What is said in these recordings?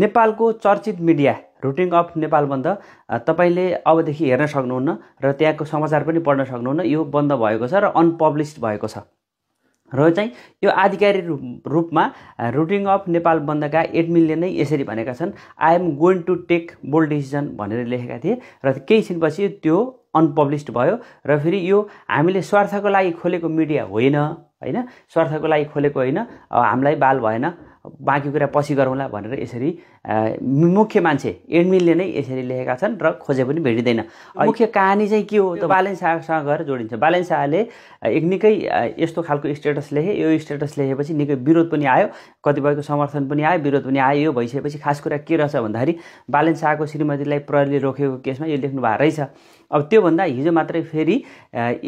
नेपालको चर्चित media routing of Nepal बन्द तपाईँले अबदेखि हेर्न सक्नुहुन्न र त्यहाँको समाचार पनि पढ्न सक्नुहुन्न यो बन्द भएको छ र अनपब्लिस्ड भएको छ र चाहिँ यो आधिकारिक रूपमा रुटिङ अफ नेपाल बन्दका एडमिनले नै यसरी भनेका छन् I am going to take bold decision भनेर लेखेका थिए र केही छिनपछि त्यो अनपब्लिस्ड भयो र फेरि यो हामीले स्वार्थको लागि खोलेको मिडिया होइन होइन स्वार्थको लागि खोलेको होइन हामीलाई बाल भएन बाँकी कुरा पछि गरौँला भनेर यसरी मुख्य मान्छे एडमिनले नै यसरी लेखेका छन् र खोजे पनि भेटिँदैन मुख्य कहानी चाहिँ के हो त बालन शाहसँग गएर जोडिन्छ बालन शाहले एक निकै यस्तो खालको स्टेटस लेखे यो स्टेटस लेखेपछि निकै विरोध पनि आयो कतिपयको समर्थन पनि आयो विरोध पनि आयो यो भइसकेपछि खास कुरा के रहेछ भन्दाखेरि बालन शाहको श्रीमतीलाई प्रहरीले रोकेको केसमा यो लेख्नु भएको रहेछ अब त्योभन्दा हिजो मात्रै फेरि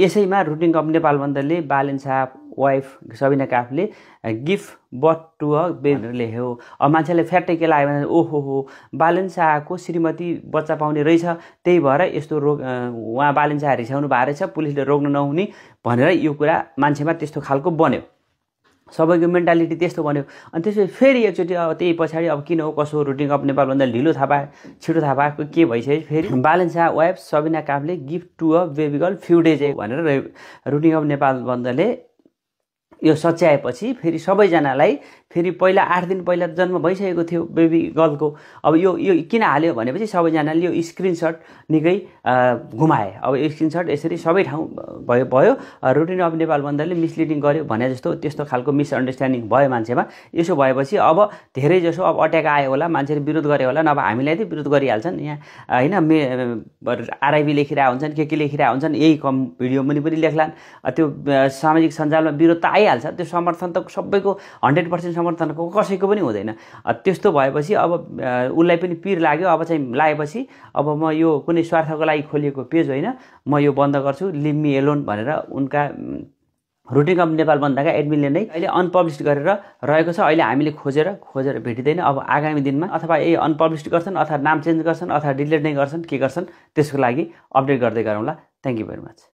यसैमा रुटिङ कम नेपाल बन्दले Balen Shah wife Sabina Kafle gift but to a baby लेख्यो अब मान्छेले फ्याट्टै के लाग्यो भने ओहो हो बालन शाहको श्रीमती बच्चा पाउने रहेछ त्यही भएर यस्तो रोग उहाँ बालन शाह रिसाउनु भएको रहेछ पुलिसले रोक्नु नहुने भनेर यो कुरा मान्छेमा त्यस्तो खालको बन्यो सबैको मेन्टालिटी त्यस्तो बन्यो अनि त्यसपछि फेरि एकचोटि अब त्यही पछाडि अब किन हो कसो रुटिङ अप नेपालभन्दा ढिलो थाहा पाए छिटो थाहा पाएको के भइसक्यो फेरि Balen Shah wife Sabina Kafle gift to a baby girl few days भनेर रुटिङ अप नेपालभन्दाले यो सच्याएपछि फेरि सबैजनालाई फेरि पहिला आठ दिन पहिला जन्म भइसकेको थियो बेबी गर्लको अब यो यो किन हाल्यो भनेपछि सबैजनाले यो स्क्रिनसट निकै घुमाए अब यो स्क्रिनसट यसरी सबै ठाउँ भयो भयो रुटिन अफ नेपाल बन्दरले मिसलिडिङ गर्यो भने जस्तो त्यस्तो खालको मिसअन्डरस्ट्यान्डिङ भयो मान्छेमा यसो भएपछि अब धेरै जसो अब अट्याक आयो होला मान्छेले विरोध गरे होला नभए हामीलाई त विरोध गरिहाल्छन् यहाँ होइन मे आरआइबी लेखिरहेको हुन्छन् के के लेखिरहेको हुन्छन् यही कम भिडियो पनि पनि लेख्लान् त्यो सामाजिक सञ्जालमा विरोध त आइहाल्छ भइहाल्छ त्यो समर्थन त सबैको हन्ड्रेड पर्सेन्ट समर्थनको कसैको पनि हुँदैन त्यस्तो भएपछि अब उसलाई पनि पिर लाग्यो अब चाहिँ लागेपछि अब म यो कुनै स्वार्थको लागि खोलिएको पेज होइन म यो बन्द गर्छु लिम्मी एलोन भनेर उनका रुटिङ कम्पनी नेपाल बन्दाका एडमिनले नै अहिले अनपब्लिस्ड गरेर रहेको छ अहिले हामीले खोजेर खोजेर भेटिँदैन अब आगामी दिनमा अथवा यही अनपब्लिस्ड गर्छन् अथवा नाम चेन्ज गर्छन् अथवा डिलिट नै गर्छन् के गर्छन् त्यसको लागि अपडेट गर्दै गरौँला थ्याङ्क यू भेरी मच